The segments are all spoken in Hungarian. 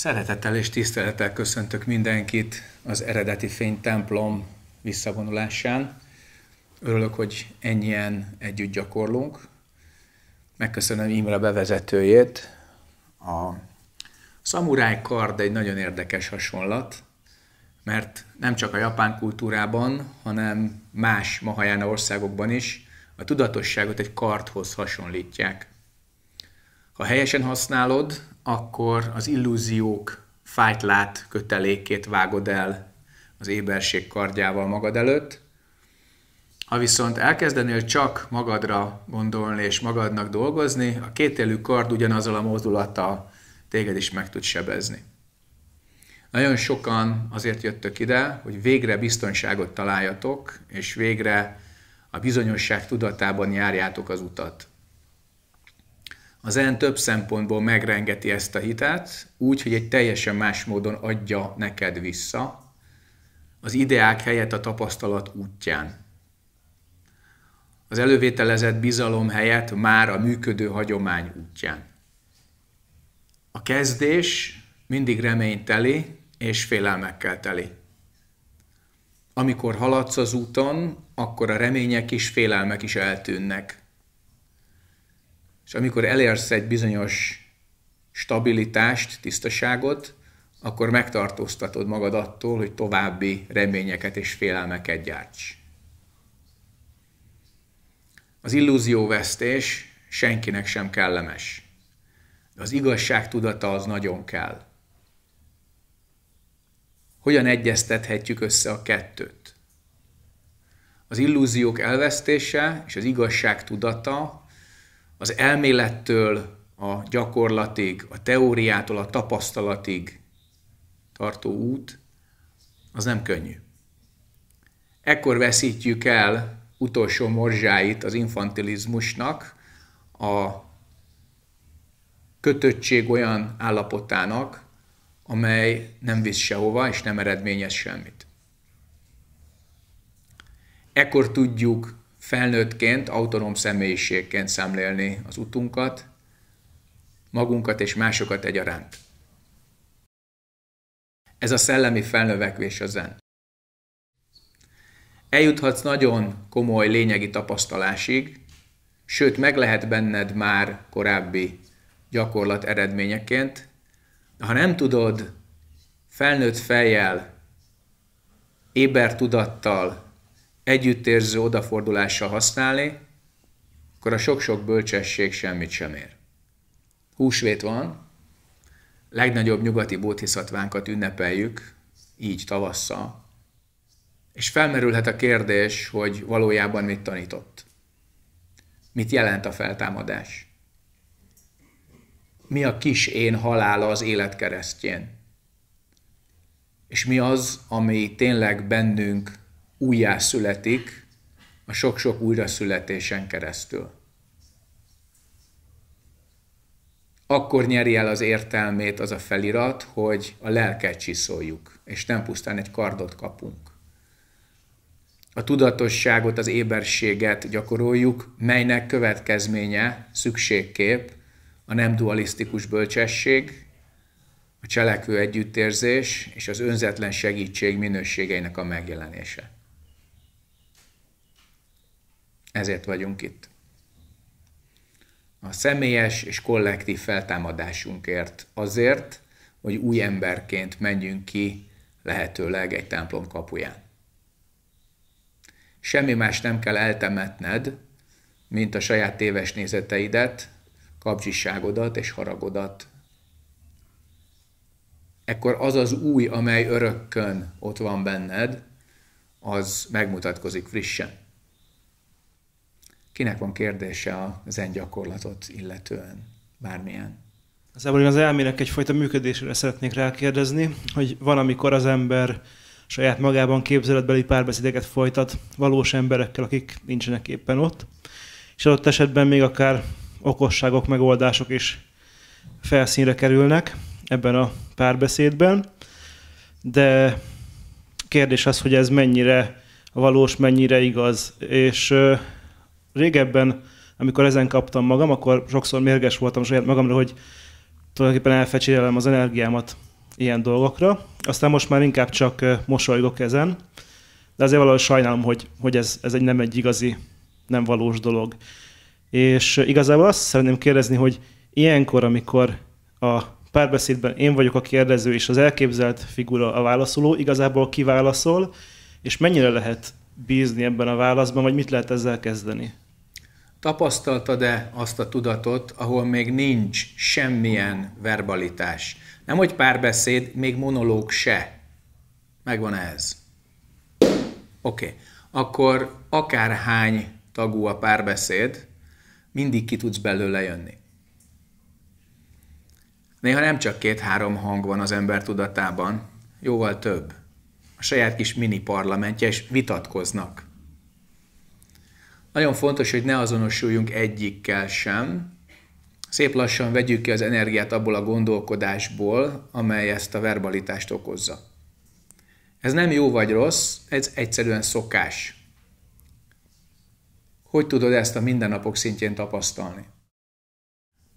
Szeretettel és tisztelettel köszöntök mindenkit az eredeti fénytemplom visszavonulásán. Örülök, hogy ennyien együtt gyakorlunk. Megköszönöm Imre bevezetőjét. A szamuráj kard egy nagyon érdekes hasonlat, mert nem csak a japán kultúrában, hanem más mahajána országokban is a tudatosságot egy kardhoz hasonlítják. Ha helyesen használod, akkor az illúziók fájtlát kötelékét vágod el az éberség kardjával magad előtt. Ha viszont elkezdenél csak magadra gondolni és magadnak dolgozni, a kétélű kard ugyanazzal a mozdulattal téged is meg tud sebezni. Nagyon sokan azért jöttök ide, hogy végre biztonságot találjatok, és végre a bizonyosság tudatában járjátok az utat. Az EN több szempontból megrengeti ezt a hitet, úgy, hogy egy teljesen más módon adja neked vissza, az ideák helyett a tapasztalat útján. Az elővételezett bizalom helyett már a működő hagyomány útján. A kezdés mindig reményteli és félelmekkel teli. Amikor haladsz az úton, akkor a remények és félelmek is eltűnnek. És amikor elérsz egy bizonyos stabilitást, tisztaságot, akkor megtartóztatod magad attól, hogy további reményeket és félelmeket gyárts. Az illúzióvesztés senkinek sem kellemes. De az igazság tudata az nagyon kell. Hogyan egyeztethetjük össze a kettőt? Az illúziók elvesztése és az igazság tudata az elmélettől a gyakorlatig, a teóriától a tapasztalatig tartó út, az nem könnyű. Ekkor veszítjük el utolsó morzsáit az infantilizmusnak, a kötöttség olyan állapotának, amely nem visz sehova és nem eredményez semmit. Ekkor tudjuk felnőttként, autonóm személyiségként szemlélni az utunkat, magunkat és másokat egyaránt. Ez a szellemi felnövekvés a zen. Eljuthatsz nagyon komoly lényegi tapasztalásig, sőt meg lehet benned már korábbi gyakorlat eredményeként, de ha nem tudod felnőtt fejjel, éber tudattal együttérző odafordulással használni, akkor a sok-sok bölcsesség semmit sem ér. Húsvét van, legnagyobb nyugati bóthiszatvánkat ünnepeljük, így tavasszal, és felmerülhet a kérdés, hogy valójában mit tanított. Mit jelent a feltámadás? Mi a kis én halála az élet keresztjén? És mi az, ami tényleg bennünk újjászületik a sok-sok újraszületésen keresztül. Akkor nyeri el az értelmét az a felirat, hogy a lelket csiszoljuk, és nem pusztán egy kardot kapunk. A tudatosságot, az éberséget gyakoroljuk, melynek következménye szükségkép a nem dualisztikus bölcsesség, a cselekvő együttérzés és az önzetlen segítség minőségeinek a megjelenése. Ezért vagyunk itt. A személyes és kollektív feltámadásunkért, azért, hogy új emberként menjünk ki lehetőleg egy templom kapuján. Semmi más nem kell eltemetned, mint a saját téves nézeteidet, kapcsisságodat és haragodat. Ekkor az az új, amely örökkön ott van benned, az megmutatkozik frissen. Kinek van kérdése a zen gyakorlatot illetően? Bármilyen. Igazából az elmének egyfajta működésére szeretnék rákérdezni, hogy van, amikor az ember saját magában képzeletbeli párbeszédeket folytat valós emberekkel, akik nincsenek éppen ott, és adott esetben még akár okosságok, megoldások is felszínre kerülnek ebben a párbeszédben, de kérdés az, hogy ez mennyire valós, mennyire igaz, és régebben, amikor ezen kaptam magam, akkor sokszor mérges voltam saját magamra, hogy tulajdonképpen elfecsérelem az energiámat ilyen dolgokra. Aztán most már inkább csak mosolygok ezen, de azért valahogy sajnálom, hogy, hogy ez, ez egy nem egy igazi, nem valós dolog. És igazából azt szeretném kérdezni, hogy ilyenkor, amikor a párbeszédben én vagyok a kérdező, és az elképzelt figura a válaszoló, igazából kiválaszol, és mennyire lehet bízni ebben a válaszban, vagy mit lehet ezzel kezdeni? Tapasztaltad-e azt a tudatot, ahol még nincs semmilyen verbalitás? Nem, hogy párbeszéd, még monológ se. Megvan ez. Oké. Okay. Akkor akárhány tagú a párbeszéd, mindig ki tudsz belőle jönni. Néha nem csak két-három hang van az ember tudatában, jóval több. A saját kis mini parlamentje, és vitatkoznak. Nagyon fontos, hogy ne azonosuljunk egyikkel sem. Szép lassan vegyük ki az energiát abból a gondolkodásból, amely ezt a verbalitást okozza. Ez nem jó vagy rossz, ez egyszerűen szokás. Hogy tudod ezt a mindennapok szintjén tapasztalni?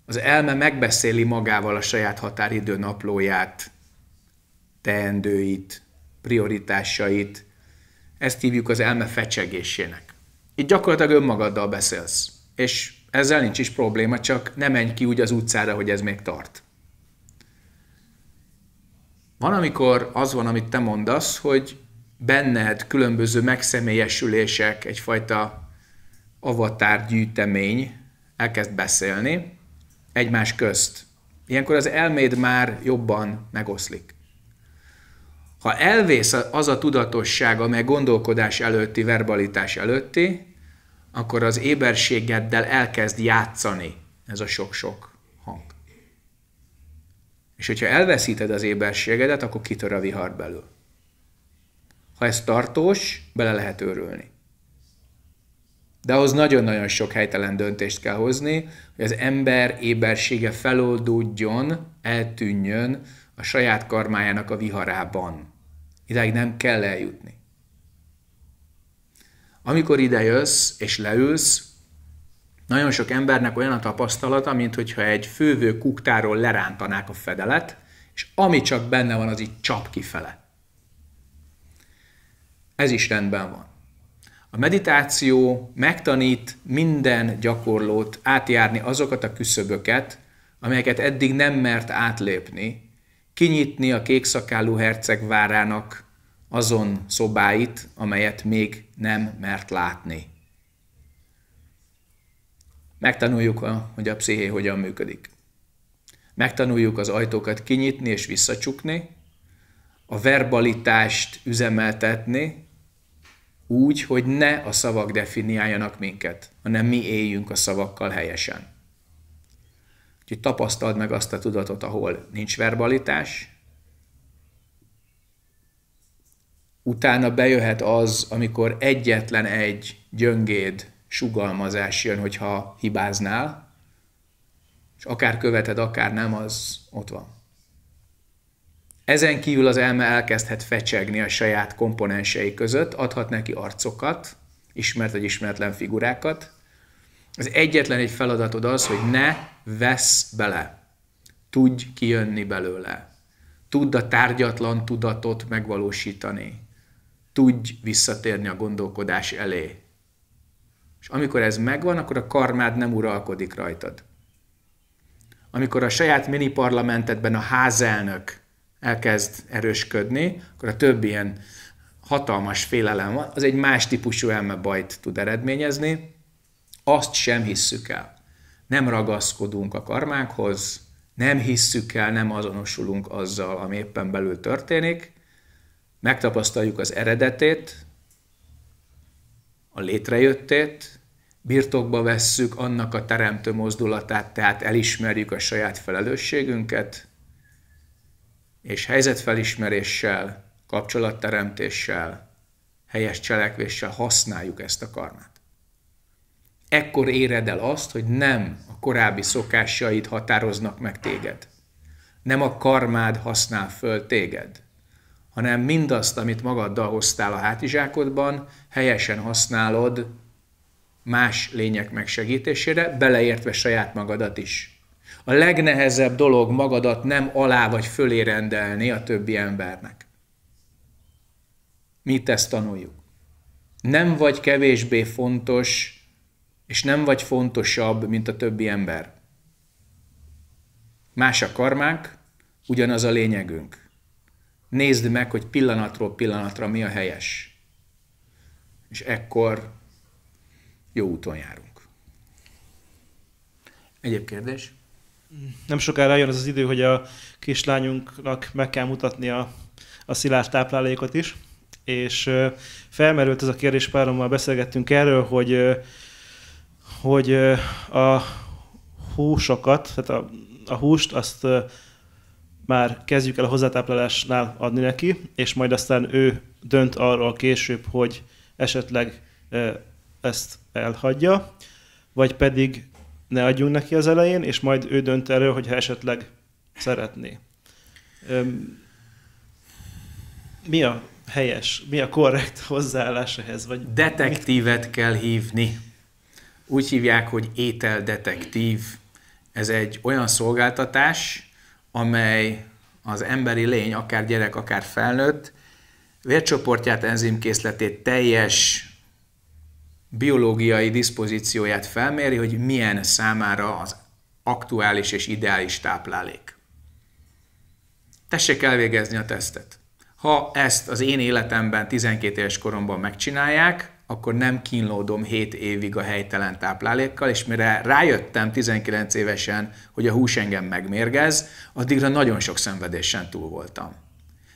Az elme megbeszéli magával a saját határidő naplóját, teendőit, prioritásait. Ezt hívjuk az elme fecsegésének itt gyakorlatilag önmagaddal beszélsz. És ezzel nincs is probléma, csak ne menj ki úgy az utcára, hogy ez még tart. Van, amikor az van, amit te mondasz, hogy benned különböző megszemélyesülések, egyfajta avatárgyűjtemény elkezd beszélni egymás közt. Ilyenkor az elméd már jobban megoszlik. Ha elvész az a tudatosság, amely gondolkodás előtti, verbalitás előtti, akkor az éberségeddel elkezd játszani ez a sok-sok hang. És hogyha elveszíted az éberségedet, akkor kitör a vihar belül. Ha ez tartós, bele lehet őrülni. De ahhoz nagyon-nagyon sok helytelen döntést kell hozni, hogy az ember ébersége feloldódjon, eltűnjön a saját karmájának a viharában. Idáig nem kell eljutni. Amikor ide jössz és leülsz, nagyon sok embernek olyan a tapasztalata, mint hogyha egy fővő kuktáról lerántanák a fedelet, és ami csak benne van, az így csap kifele. Ez is rendben van. A meditáció megtanít minden gyakorlót átjárni azokat a küszöböket, amelyeket eddig nem mert átlépni, kinyitni a kékszakállú herceg várának azon szobáit, amelyet még nem mert látni. Megtanuljuk, a, hogy a psziché hogyan működik. Megtanuljuk az ajtókat kinyitni és visszacsukni, a verbalitást üzemeltetni, úgy, hogy ne a szavak definiáljanak minket, hanem mi éljünk a szavakkal helyesen. Úgyhogy tapasztald meg azt a tudatot, ahol nincs verbalitás, utána bejöhet az, amikor egyetlen egy gyöngéd sugalmazás jön, hogyha hibáznál, és akár követed, akár nem, az ott van. Ezen kívül az elme elkezdhet fecsegni a saját komponensei között, adhat neki arcokat, ismert vagy ismeretlen figurákat. Az egyetlen egy feladatod az, hogy ne vesz bele. Tudj kijönni belőle. Tudd a tárgyatlan tudatot megvalósítani. Tudj visszatérni a gondolkodás elé. És amikor ez megvan, akkor a karmád nem uralkodik rajtad. Amikor a saját mini parlamentedben a házelnök elkezd erősködni, akkor a több ilyen hatalmas félelem van, az egy más típusú elmebajt tud eredményezni, azt sem hisszük el. Nem ragaszkodunk a karmákhoz, nem hisszük el, nem azonosulunk azzal, ami éppen belül történik, megtapasztaljuk az eredetét, a létrejöttét, birtokba vesszük annak a teremtő mozdulatát, tehát elismerjük a saját felelősségünket, és helyzetfelismeréssel, kapcsolatteremtéssel, helyes cselekvéssel használjuk ezt a karmát. Ekkor éred el azt, hogy nem a korábbi szokásaid határoznak meg téged. Nem a karmád használ föl téged hanem mindazt, amit magaddal hoztál a hátizsákodban, helyesen használod más lények megsegítésére, beleértve saját magadat is. A legnehezebb dolog magadat nem alá vagy fölé rendelni a többi embernek. Mi ezt tanuljuk. Nem vagy kevésbé fontos, és nem vagy fontosabb, mint a többi ember. Más a karmánk, ugyanaz a lényegünk. Nézd meg, hogy pillanatról pillanatra mi a helyes. És ekkor jó úton járunk. Egyéb kérdés? Nem sokára jön az az idő, hogy a kislányunknak meg kell mutatni a, a szilárd táplálékot is, és felmerült ez a kérdés, párommal beszélgettünk erről, hogy, hogy a húsokat, tehát a, a húst azt már kezdjük el a hozzátáplálásnál adni neki, és majd aztán ő dönt arról később, hogy esetleg ezt elhagyja, vagy pedig ne adjunk neki az elején, és majd ő dönt erről, hogyha esetleg szeretné. Mi a helyes, mi a korrekt hozzáállás ehhez? Vagy Detektívet mit? kell hívni. Úgy hívják, hogy ételdetektív. Ez egy olyan szolgáltatás, amely az emberi lény, akár gyerek, akár felnőtt, vércsoportját, enzimkészletét, teljes biológiai diszpozícióját felméri, hogy milyen számára az aktuális és ideális táplálék. Tessék elvégezni a tesztet. Ha ezt az én életemben 12 éves koromban megcsinálják, akkor nem kínlódom 7 évig a helytelen táplálékkal, és mire rájöttem 19 évesen, hogy a hús engem megmérgez, addigra nagyon sok szenvedésen túl voltam.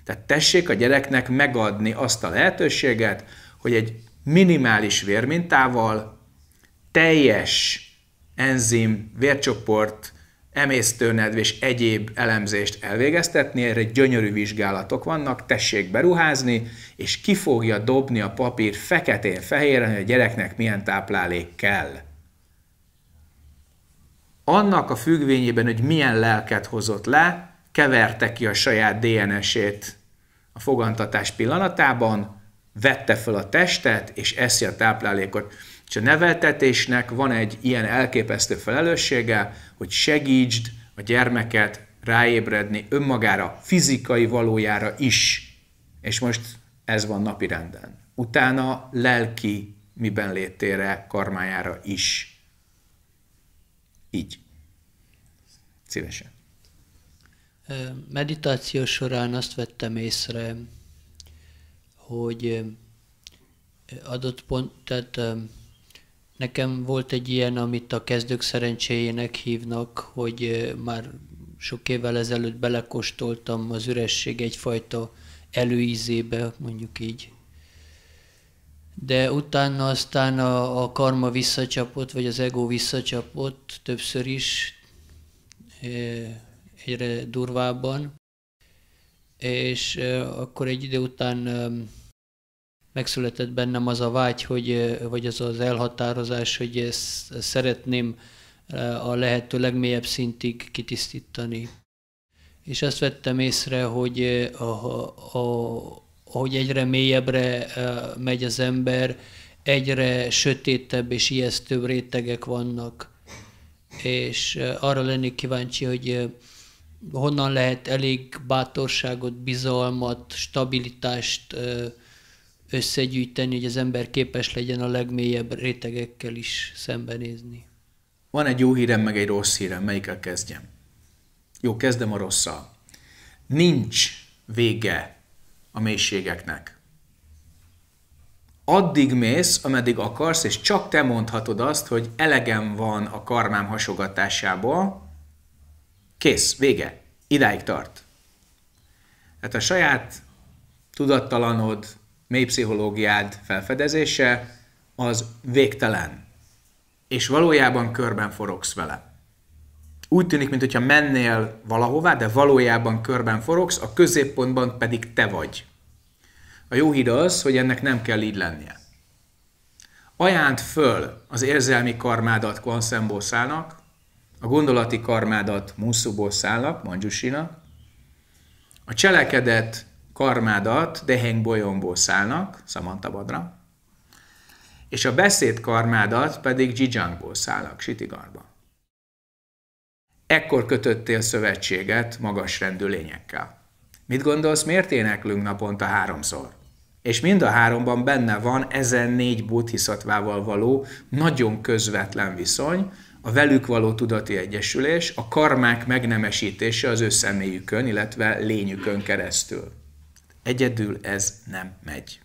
Tehát tessék a gyereknek megadni azt a lehetőséget, hogy egy minimális vérmintával teljes enzim, vércsoport, emésztőnedv és egyéb elemzést elvégeztetni, erre gyönyörű vizsgálatok vannak, tessék beruházni, és ki fogja dobni a papír feketén-fehéren, hogy a gyereknek milyen táplálék kell. Annak a függvényében, hogy milyen lelket hozott le, keverte ki a saját DNS-ét a fogantatás pillanatában, vette fel a testet, és eszi a táplálékot. És a neveltetésnek van egy ilyen elképesztő felelőssége, hogy segítsd a gyermeket ráébredni önmagára, fizikai valójára is. És most ez van napi renden. Utána lelki miben létére, karmájára is. Így. Szívesen. Meditáció során azt vettem észre, hogy adott pont, tehát Nekem volt egy ilyen, amit a kezdők szerencséjének hívnak, hogy már sok évvel ezelőtt belekostoltam az üresség egyfajta előízébe, mondjuk így. De utána aztán a, a karma visszacsapott, vagy az ego visszacsapott többször is, egyre durvábban, és akkor egy idő után megszületett bennem az a vágy, hogy, vagy az az elhatározás, hogy ezt szeretném a lehető legmélyebb szintig kitisztítani. És azt vettem észre, hogy a, a, ahogy egyre mélyebbre megy az ember, egyre sötétebb és ijesztőbb rétegek vannak. És arra lennék kíváncsi, hogy honnan lehet elég bátorságot, bizalmat, stabilitást, összegyűjteni, hogy az ember képes legyen a legmélyebb rétegekkel is szembenézni. Van egy jó hírem, meg egy rossz hírem, melyikkel kezdjem? Jó, kezdem a rosszal. Nincs vége a mélységeknek. Addig mész, ameddig akarsz, és csak te mondhatod azt, hogy elegem van a karmám hasogatásából, kész, vége, idáig tart. Tehát a saját tudattalanod, mély pszichológiád felfedezése az végtelen, és valójában körben forogsz vele. Úgy tűnik, mintha mennél valahová, de valójában körben forogsz, a középpontban pedig te vagy. A jó hír az, hogy ennek nem kell így lennie. Ajánd föl az érzelmi karmádat kvanszembószának, a gondolati karmádat muszubószának, manjusinak, a cselekedet karmádat Deheng bolyomból szállnak, Badra, és a beszéd karmádat pedig Zsizsángból szállnak, Sitigarba. Ekkor kötöttél szövetséget magasrendű lényekkel. Mit gondolsz, miért éneklünk naponta háromszor? És mind a háromban benne van ezen négy buddhiszatvával való nagyon közvetlen viszony, a velük való tudati egyesülés, a karmák megnemesítése az ő személyükön, illetve lényükön keresztül. Egyedül ez nem megy.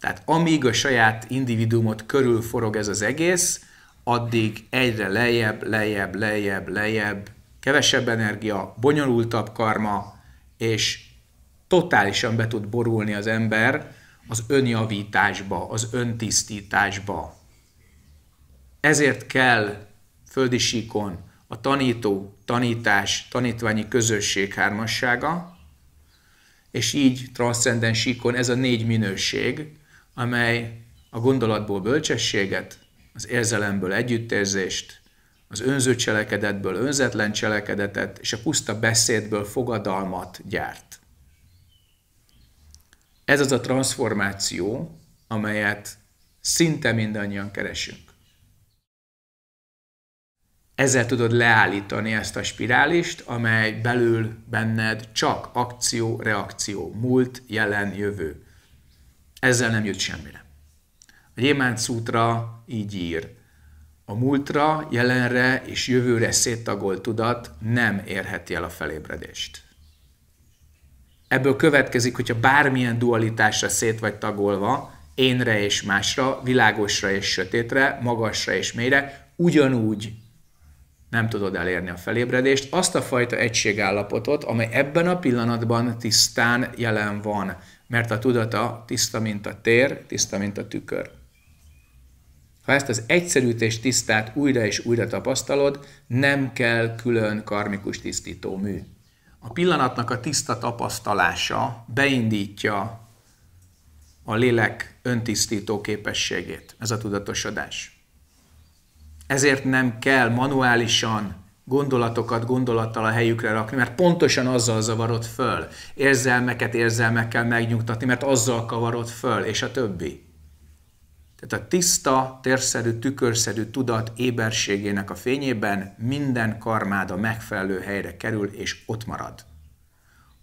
Tehát amíg a saját individumot körül forog ez az egész, addig egyre lejjebb, lejjebb, lejjebb, lejjebb, kevesebb energia, bonyolultabb karma, és totálisan be tud borulni az ember az önjavításba, az öntisztításba. Ezért kell földi síkon a tanító, tanítás, tanítványi közösség hármassága, és így transzcendens síkon ez a négy minőség, amely a gondolatból bölcsességet, az érzelemből együttérzést, az önző cselekedetből önzetlen cselekedetet, és a puszta beszédből fogadalmat gyárt. Ez az a transformáció, amelyet szinte mindannyian keresünk ezzel tudod leállítani ezt a spirálist, amely belül benned csak akció, reakció, múlt, jelen, jövő. Ezzel nem jut semmire. A Jémánc útra így ír, a múltra, jelenre és jövőre széttagolt tudat nem érheti el a felébredést. Ebből következik, hogyha bármilyen dualitásra szét vagy tagolva, énre és másra, világosra és sötétre, magasra és mélyre, ugyanúgy nem tudod elérni a felébredést, azt a fajta egységállapotot, amely ebben a pillanatban tisztán jelen van, mert a tudata tiszta, mint a tér, tiszta, mint a tükör. Ha ezt az egyszerűt és tisztát újra és újra tapasztalod, nem kell külön karmikus tisztító mű. A pillanatnak a tiszta tapasztalása beindítja a lélek öntisztító képességét, ez a tudatosodás. Ezért nem kell manuálisan gondolatokat gondolattal a helyükre rakni, mert pontosan azzal zavarod föl. Érzelmeket érzelmekkel megnyugtatni, mert azzal kavarod föl, és a többi. Tehát a tiszta, térszerű, tükörszerű tudat éberségének a fényében minden karmád a megfelelő helyre kerül, és ott marad.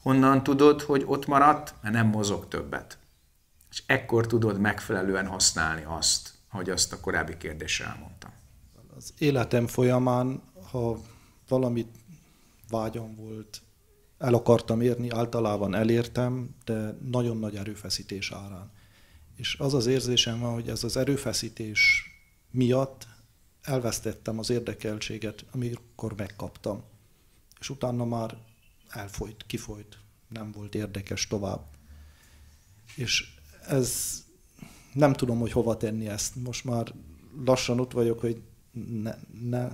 Honnan tudod, hogy ott maradt? Mert nem mozog többet. És ekkor tudod megfelelően használni azt, ahogy azt a korábbi kérdéssel mondtam az életem folyamán, ha valamit vágyam volt, el akartam érni, általában elértem, de nagyon nagy erőfeszítés árán. És az az érzésem van, hogy ez az erőfeszítés miatt elvesztettem az érdekeltséget, amikor megkaptam. És utána már elfolyt, kifolyt, nem volt érdekes tovább. És ez nem tudom, hogy hova tenni ezt. Most már lassan ott vagyok, hogy ne, ne,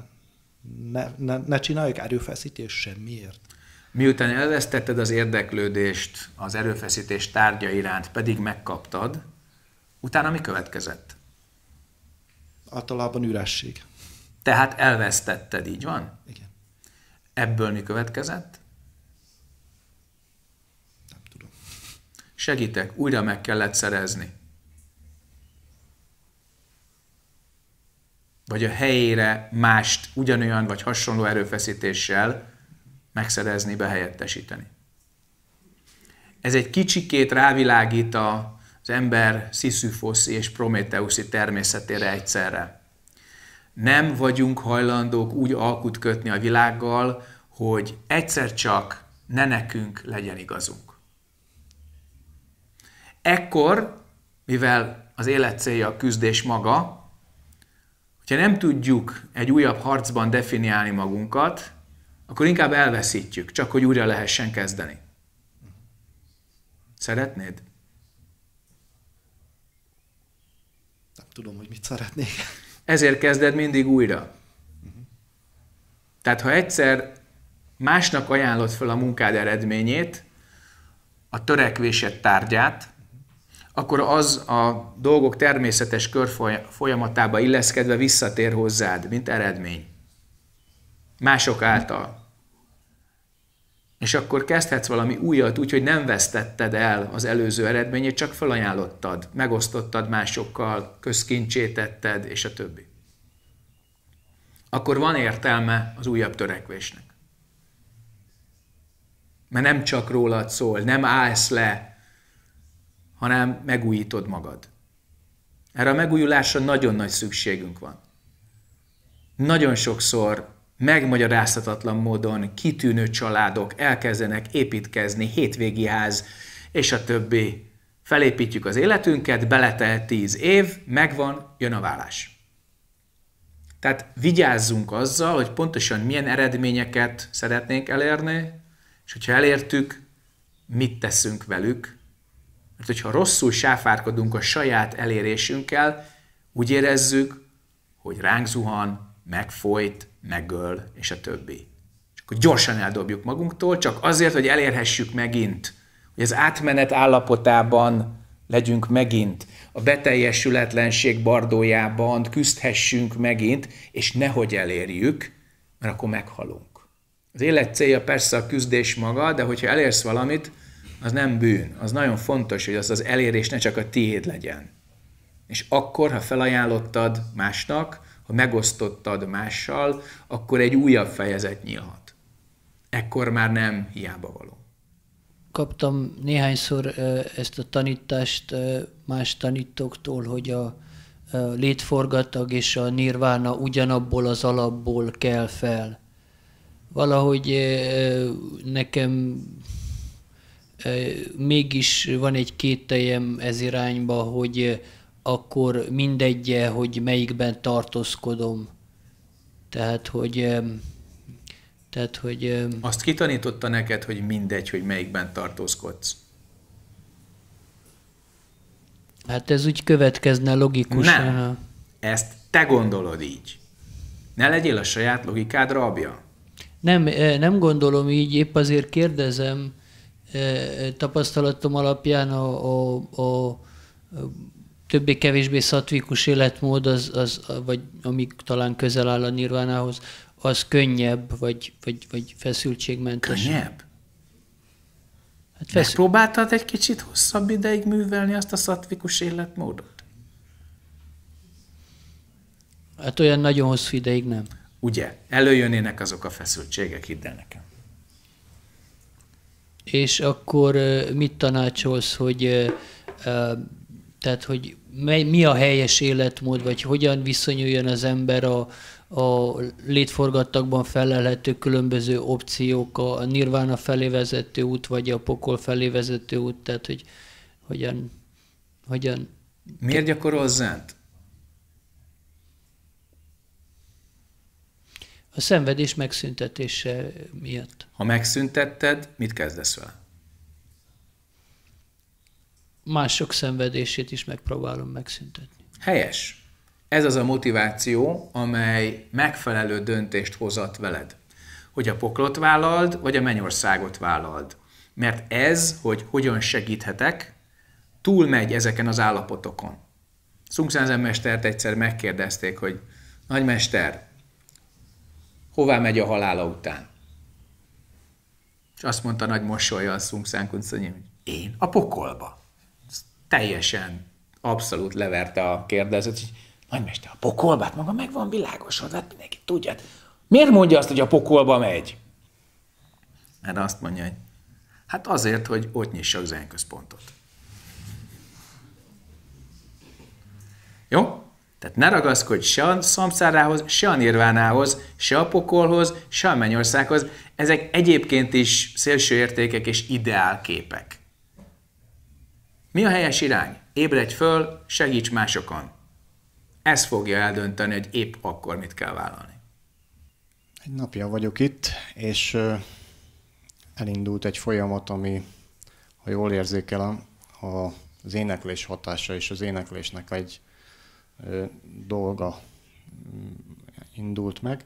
ne, ne, ne csináljuk erőfeszítést semmiért. Miután elvesztetted az érdeklődést az erőfeszítés tárgya iránt, pedig megkaptad, utána mi következett? Általában üresség. Tehát elvesztetted, így van? Igen. Ebből mi következett? Nem tudom. Segítek, újra meg kellett szerezni. vagy a helyére mást ugyanolyan vagy hasonló erőfeszítéssel megszerezni, behelyettesíteni. Ez egy kicsikét rávilágít az ember sziszűfoszi és prométeuszi természetére egyszerre. Nem vagyunk hajlandók úgy alkut kötni a világgal, hogy egyszer csak ne nekünk legyen igazunk. Ekkor, mivel az élet célja a küzdés maga, ha nem tudjuk egy újabb harcban definiálni magunkat, akkor inkább elveszítjük, csak hogy újra lehessen kezdeni. Szeretnéd? Nem tudom, hogy mit szeretnék. Ezért kezded mindig újra. Tehát ha egyszer másnak ajánlod fel a munkád eredményét, a törekvésed tárgyát, akkor az a dolgok természetes kör folyamatába illeszkedve visszatér hozzád, mint eredmény. Mások által. És akkor kezdhetsz valami újat, úgyhogy nem vesztetted el az előző eredményét, csak felajánlottad, megosztottad másokkal, közkincsétetted, és a többi. Akkor van értelme az újabb törekvésnek. Mert nem csak rólad szól, nem állsz le hanem megújítod magad. Erre a megújulásra nagyon nagy szükségünk van. Nagyon sokszor megmagyarázhatatlan módon kitűnő családok elkezdenek építkezni, hétvégi ház és a többi. Felépítjük az életünket, beletelt tíz év, megvan, jön a vállás. Tehát vigyázzunk azzal, hogy pontosan milyen eredményeket szeretnénk elérni, és hogyha elértük, mit teszünk velük, mert hát, hogyha rosszul sáfárkodunk a saját elérésünkkel, úgy érezzük, hogy ránk zuhan, megfolyt, megöl, és a többi. És akkor gyorsan eldobjuk magunktól, csak azért, hogy elérhessük megint, hogy az átmenet állapotában legyünk megint, a beteljesületlenség bardójában küzdhessünk megint, és nehogy elérjük, mert akkor meghalunk. Az élet célja persze a küzdés maga, de hogyha elérsz valamit, az nem bűn. Az nagyon fontos, hogy az az elérés ne csak a tiéd legyen. És akkor, ha felajánlottad másnak, ha megosztottad mással, akkor egy újabb fejezet nyílhat. Ekkor már nem hiába való. Kaptam néhányszor ezt a tanítást más tanítóktól, hogy a létforgatag és a nirvána ugyanabból az alapból kell fel. Valahogy nekem mégis van egy kételjem ez irányba, hogy akkor mindegy, hogy melyikben tartózkodom. Tehát, hogy... Tehát, hogy... Azt kitanította neked, hogy mindegy, hogy melyikben tartózkodsz? Hát ez úgy következne logikusan. Nem. Ha... Ezt te gondolod így. Ne legyél a saját logikád rabja. Nem, nem gondolom így, épp azért kérdezem, tapasztalatom alapján a, a, a többé-kevésbé szatvikus életmód, az, az, vagy ami talán közel áll a nirvánához, az könnyebb, vagy, vagy, vagy feszültségmentes. Könnyebb? Hát feszült... Megpróbáltad egy kicsit hosszabb ideig művelni azt a szatvikus életmódot? Hát olyan nagyon hosszú ideig nem. Ugye? Előjönnének azok a feszültségek, hidd el nekem. És akkor mit tanácsolsz, hogy tehát, hogy mi a helyes életmód, vagy hogyan viszonyuljon az ember a, a létforgattakban felelhető különböző opciók, a nirvána felé vezető út, vagy a pokol felé vezető út, tehát hogy hogyan... hogyan... Miért gyakorol zent? a szenvedés megszüntetése miatt. Ha megszüntetted, mit kezdesz vele? Mások szenvedését is megpróbálom megszüntetni. Helyes. Ez az a motiváció, amely megfelelő döntést hozat veled. Hogy a poklot vállald, vagy a mennyországot vállald. Mert ez, hogy hogyan segíthetek, túlmegy ezeken az állapotokon. Szungszánzen mestert egyszer megkérdezték, hogy nagymester, Hová megy a halála után? És azt mondta nagy mosolyjal Szunk hogy én a pokolba. Ez teljesen, abszolút leverte a kérdezőt, hogy nagymester, a pokolba? Hát maga meg van világosod, hát mindenki tudja. Hát miért mondja azt, hogy a pokolba megy? Mert azt mondja, hogy hát azért, hogy ott nyissak zenközpontot. Jó? Tehát ne ragaszkodj se a szamszárához, se a nirvánához, se a pokolhoz, se a mennyországhoz. Ezek egyébként is szélső értékek és ideálképek. Mi a helyes irány? Ébredj föl, segíts másokon. Ez fogja eldönteni, hogy épp akkor mit kell vállalni. Egy napja vagyok itt, és elindult egy folyamat, ami, ha jól érzékelem, az éneklés hatása és az éneklésnek egy dolga mm, indult meg,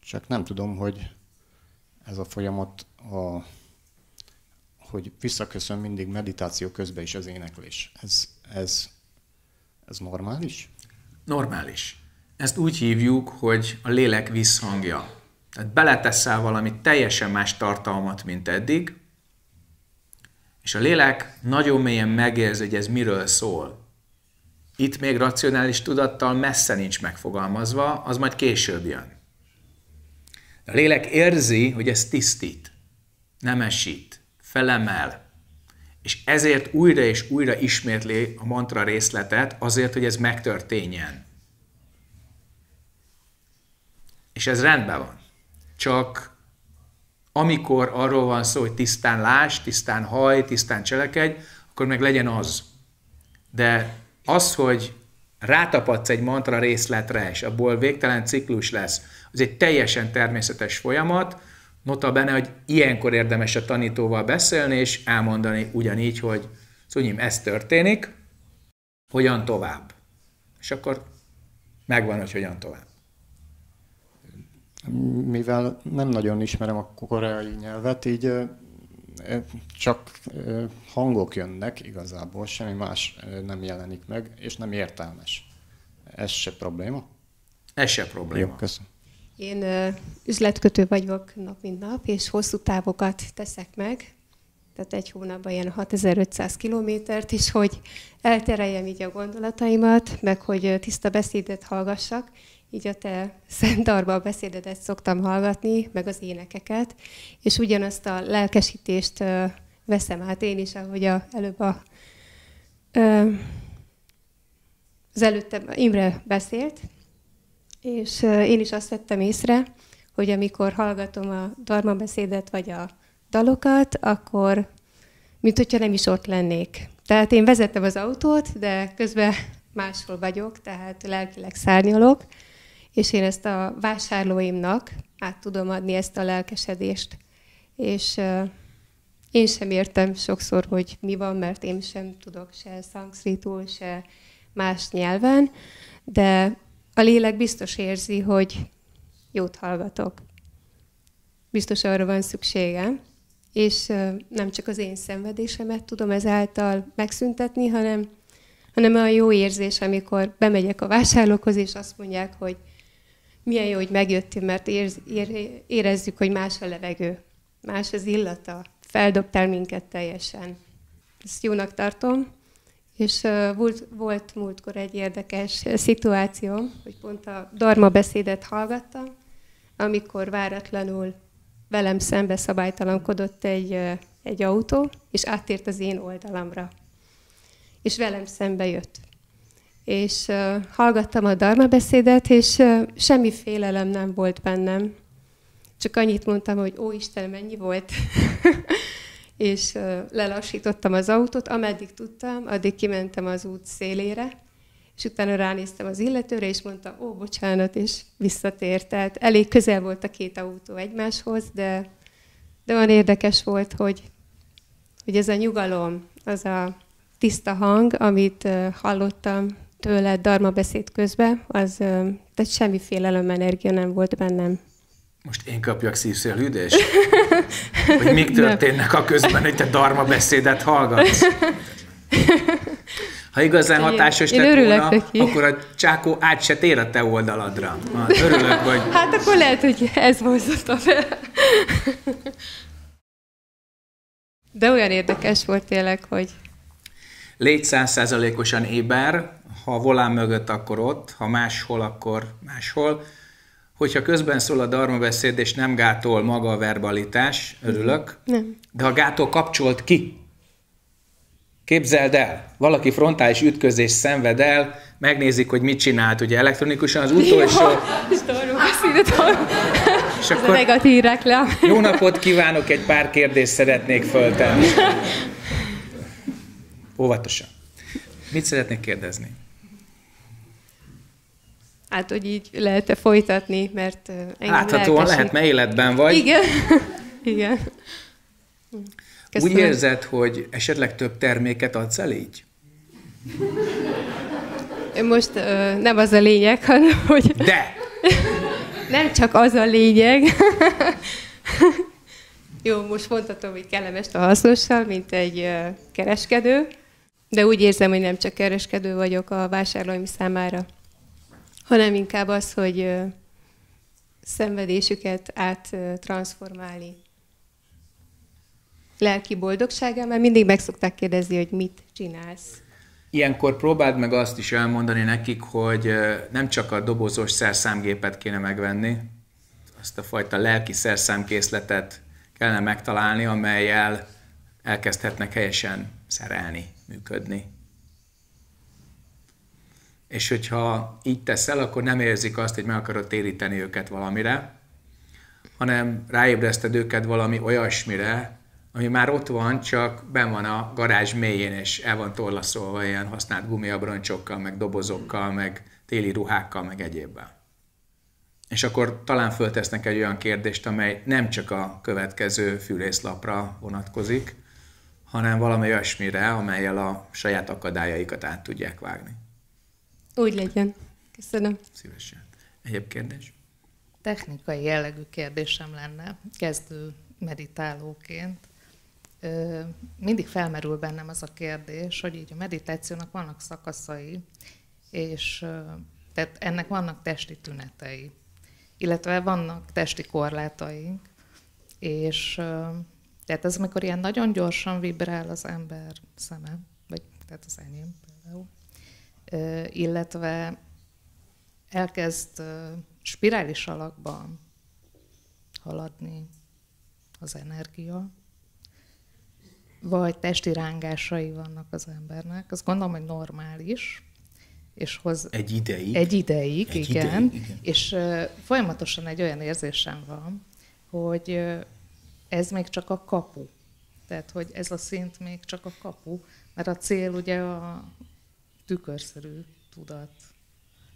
csak nem tudom, hogy ez a folyamat, a, hogy visszaköszön mindig meditáció közben is az éneklés. Ez, ez, ez normális? Normális. Ezt úgy hívjuk, hogy a lélek visszhangja. Tehát beleteszel valami teljesen más tartalmat, mint eddig, és a lélek nagyon mélyen megérzi, hogy ez miről szól itt még racionális tudattal messze nincs megfogalmazva, az majd később jön. A lélek érzi, hogy ez tisztít, nemesít, felemel, és ezért újra és újra ismétli a mantra részletet, azért, hogy ez megtörténjen. És ez rendben van. Csak amikor arról van szó, hogy tisztán láss, tisztán haj, tisztán cselekedj, akkor meg legyen az. De az, hogy rátapadsz egy mantra részletre, és abból végtelen ciklus lesz, az egy teljesen természetes folyamat, nota bene, hogy ilyenkor érdemes a tanítóval beszélni, és elmondani ugyanígy, hogy szúnyim, ez történik, hogyan tovább. És akkor megvan, hogy hogyan tovább. Mivel nem nagyon ismerem a koreai nyelvet, így csak hangok jönnek igazából, semmi más nem jelenik meg, és nem értelmes. Ez se probléma? Ez se probléma. Jó, köszönöm. Én üzletkötő vagyok nap mint nap, és hosszú távokat teszek meg, tehát egy hónapban ilyen 6500 kilométert, és hogy eltereljem így a gondolataimat, meg hogy tiszta beszédet hallgassak, így a te szentarba a beszédedet szoktam hallgatni, meg az énekeket, és ugyanazt a lelkesítést veszem át én is, ahogy a, előbb a, az előtte Imre beszélt, és én is azt vettem észre, hogy amikor hallgatom a darma beszédet vagy a dalokat, akkor mint hogyha nem is ott lennék. Tehát én vezettem az autót, de közben máshol vagyok, tehát lelkileg szárnyalok, és én ezt a vásárlóimnak át tudom adni ezt a lelkesedést. És én sem értem sokszor, hogy mi van, mert én sem tudok se szanszkritul, se más nyelven, de a lélek biztos érzi, hogy jót hallgatok. Biztos arra van szükségem, és nem csak az én szenvedésemet tudom ezáltal megszüntetni, hanem, hanem a jó érzés, amikor bemegyek a vásárlókhoz, és azt mondják, hogy milyen jó, hogy megjöttél, mert érz, ér, érezzük, hogy más a levegő, más az illata, feldobtál minket teljesen. Ezt jónak tartom. És uh, volt, volt múltkor egy érdekes szituáció, hogy pont a Dharma beszédet hallgattam, amikor váratlanul velem szembe szabálytalankodott egy, uh, egy autó, és áttért az én oldalamra. És velem szembe jött és uh, hallgattam a Dharma beszédet, és uh, semmi félelem nem volt bennem. Csak annyit mondtam, hogy ó Isten, mennyi volt. és uh, lelassítottam az autót, ameddig tudtam, addig kimentem az út szélére, és utána ránéztem az illetőre, és mondta, ó, bocsánat, és visszatért. Tehát elég közel volt a két autó egymáshoz, de, de olyan érdekes volt, hogy, hogy ez a nyugalom, az a tiszta hang, amit hallottam tőle darma beszéd közben, az, tehát semmi félelem, energia nem volt bennem. Most én kapjak szívszélhűdés? Hogy mik történnek a közben, hogy te darma beszédet hallgatsz? Ha igazán hatásos én, lett volna, akkor a csákó át se tér a te oldaladra. Hát, örülök, hogy... Hát akkor lehet, hogy ez a fel. De olyan érdekes volt tényleg, hogy... Légy százszázalékosan éber, ha a volán mögött, akkor ott, ha máshol, akkor máshol. Hogyha közben szól a darmabeszéd, és nem gátol maga a verbalitás, örülök, nem. de ha gátol, kapcsolt ki. Képzeld el, valaki frontális ütközés szenved el, megnézik, hogy mit csinált, ugye elektronikusan az utolsó... És akkor negatív reklám. Jó napot kívánok, egy pár kérdést szeretnék föltenni. Óvatosan. Mit szeretnék kérdezni? Hát, hogy így lehet-e folytatni, mert engem Láthatóan lelkesít. lehet, mert életben vagy. Igen. Igen. Köszönöm. Úgy érzed, hogy esetleg több terméket adsz el így? Most ö, nem az a lényeg, hanem hogy... De! nem csak az a lényeg. Jó, most mondhatom, hogy kellemes a hasznossal, mint egy ö, kereskedő, de úgy érzem, hogy nem csak kereskedő vagyok a vásárlóim számára hanem inkább az, hogy szenvedésüket áttransformálni lelki boldogságá, mert mindig meg szokták kérdezni, hogy mit csinálsz. Ilyenkor próbáld meg azt is elmondani nekik, hogy nem csak a dobozos szerszámgépet kéne megvenni, azt a fajta lelki szerszámkészletet kellene megtalálni, amelyel elkezdhetnek helyesen szerelni, működni és hogyha így teszel, akkor nem érzik azt, hogy meg akarod téríteni őket valamire, hanem ráébreszted őket valami olyasmire, ami már ott van, csak ben van a garázs mélyén, és el van torlaszolva ilyen használt gumiabroncsokkal, meg dobozokkal, meg téli ruhákkal, meg egyébben. És akkor talán föltesznek egy olyan kérdést, amely nem csak a következő fűrészlapra vonatkozik, hanem valami olyasmire, amelyel a saját akadályaikat át tudják vágni. Úgy legyen. Köszönöm. Szívesen. Egyéb kérdés? Technikai jellegű kérdésem lenne kezdő meditálóként. Ö, mindig felmerül bennem az a kérdés, hogy így a meditációnak vannak szakaszai, és ö, tehát ennek vannak testi tünetei, illetve vannak testi korlátaink, és ö, tehát ez, amikor ilyen nagyon gyorsan vibrál az ember szeme, vagy tehát az enyém például, illetve elkezd spirális alakban haladni az energia, vagy testi rángásai vannak az embernek. Azt gondolom, hogy normális, és hoz... Egy ideig. Egy ideig, egy igen. Ideig, igen. És uh, folyamatosan egy olyan érzésem van, hogy uh, ez még csak a kapu. Tehát, hogy ez a szint még csak a kapu, mert a cél ugye a, tükörszerű tudat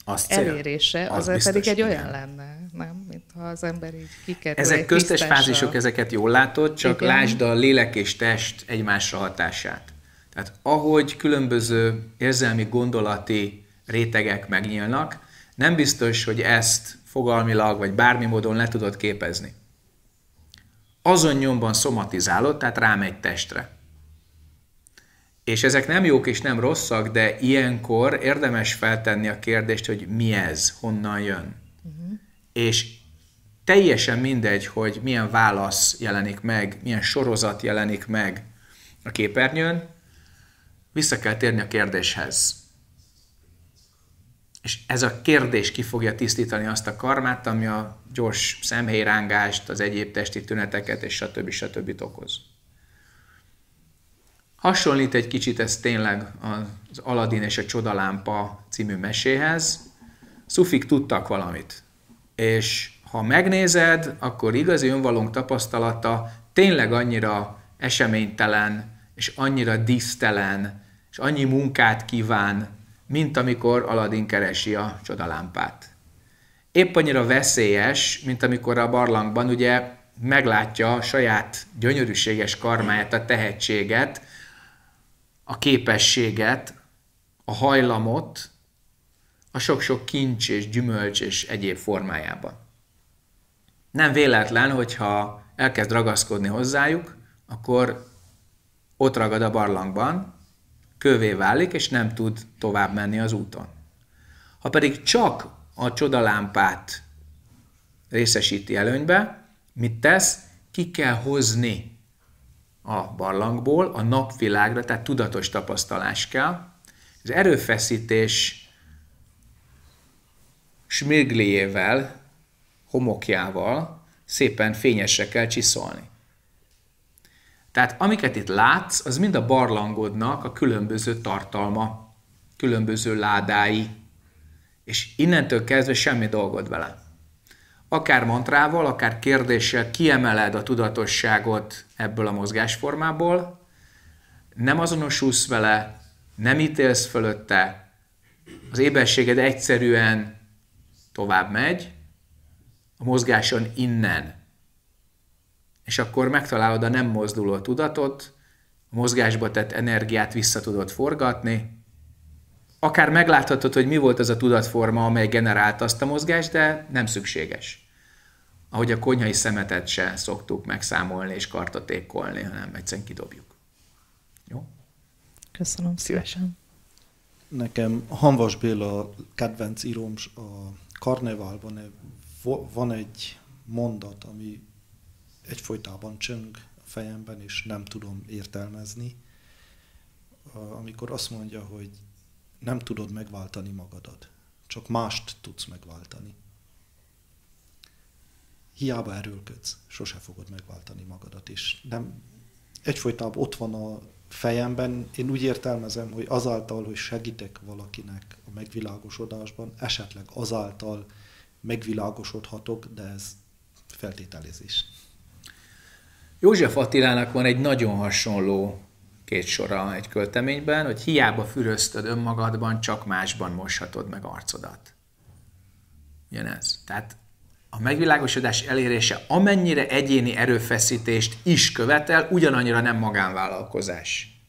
azt elérése, az, az biztos, pedig egy igen. lenne, nem? ha az ember így kikerül. Ezek köztes fázisok, ezeket jól látod, csak igen. lásd a lélek és test egymásra hatását. Tehát ahogy különböző érzelmi, gondolati rétegek megnyílnak, nem biztos, hogy ezt fogalmilag vagy bármi módon le tudod képezni. Azon nyomban szomatizálod, tehát rámegy testre. És ezek nem jók és nem rosszak, de ilyenkor érdemes feltenni a kérdést, hogy mi ez, honnan jön. Uh-huh. És teljesen mindegy, hogy milyen válasz jelenik meg, milyen sorozat jelenik meg a képernyőn, vissza kell térni a kérdéshez. És ez a kérdés ki fogja tisztítani azt a karmát, ami a gyors szemhéjrángást, az egyéb testi tüneteket és stb. stb. stb. okoz. Hasonlít egy kicsit ez tényleg az Aladin és a Csodalámpa című meséhez. Szufik tudtak valamit. És ha megnézed, akkor igazi önvalónk tapasztalata tényleg annyira eseménytelen, és annyira dísztelen, és annyi munkát kíván, mint amikor Aladin keresi a csodalámpát. Épp annyira veszélyes, mint amikor a barlangban ugye meglátja a saját gyönyörűséges karmáját, a tehetséget, a képességet, a hajlamot a sok-sok kincs és gyümölcs és egyéb formájában. Nem véletlen, hogyha elkezd ragaszkodni hozzájuk, akkor ott ragad a barlangban, kövé válik, és nem tud tovább menni az úton. Ha pedig csak a csodalámpát részesíti előnybe, mit tesz? Ki kell hozni a barlangból a napvilágra, tehát tudatos tapasztalás kell. Az erőfeszítés smirgliével, homokjával szépen fényesre kell csiszolni. Tehát amiket itt látsz, az mind a barlangodnak a különböző tartalma, különböző ládái, és innentől kezdve semmi dolgod vele akár mantrával, akár kérdéssel kiemeled a tudatosságot ebből a mozgásformából, nem azonosulsz vele, nem ítélsz fölötte, az éberséged egyszerűen tovább megy, a mozgáson innen. És akkor megtalálod a nem mozduló tudatot, a mozgásba tett energiát vissza tudod forgatni, akár megláthatod, hogy mi volt az a tudatforma, amely generált azt a mozgást, de nem szükséges ahogy a konyhai szemetet se szoktuk megszámolni és kartatékolni, hanem egyszerűen kidobjuk. Jó? Köszönöm szívesen. Nekem Hanvas Béla kedvenc íróm a karneválban van egy mondat, ami egyfolytában csöng a fejemben, és nem tudom értelmezni, amikor azt mondja, hogy nem tudod megváltani magadat, csak mást tudsz megváltani hiába erőlködsz, sose fogod megváltani magadat, is. nem egyfolytában ott van a fejemben, én úgy értelmezem, hogy azáltal, hogy segítek valakinek a megvilágosodásban, esetleg azáltal megvilágosodhatok, de ez feltételezés. József Attilának van egy nagyon hasonló két sora egy költeményben, hogy hiába füröztöd önmagadban, csak másban moshatod meg arcodat. Jön ez. Tehát a megvilágosodás elérése amennyire egyéni erőfeszítést is követel, ugyanannyira nem magánvállalkozás.